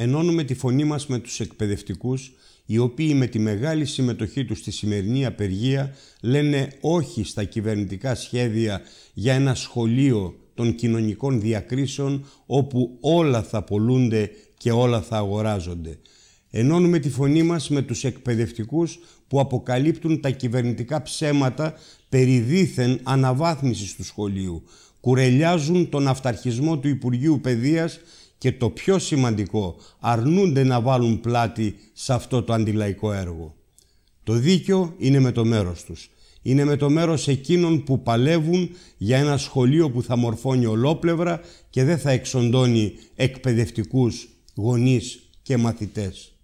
ενώνουμε τη φωνή μας με τους εκπαιδευτικούς, οι οποίοι με τη μεγάλη συμμετοχή τους στη σημερινή απεργία λένε όχι στα κυβερνητικά σχέδια για ένα σχολείο των κοινωνικών διακρίσεων όπου όλα θα πολλούνται και όλα θα αγοράζονται. Ενώνουμε τη φωνή μας με τους εκπαιδευτικούς που αποκαλύπτουν τα κυβερνητικά ψέματα περί δίθεν αναβάθμισης του σχολείου, κουρελιάζουν τον αυταρχισμό του Υπουργείου Παιδείας και το πιο σημαντικό αρνούνται να βάλουν πλάτη σε αυτό το αντιλαϊκό έργο. Το δίκιο είναι με το μέρος τους. Είναι με το μέρος εκείνων που παλεύουν για ένα σχολείο που θα μορφώνει ολόπλευρα και δεν θα εξοντώνει εκπαιδευτικούς, γονείς και μαθητές.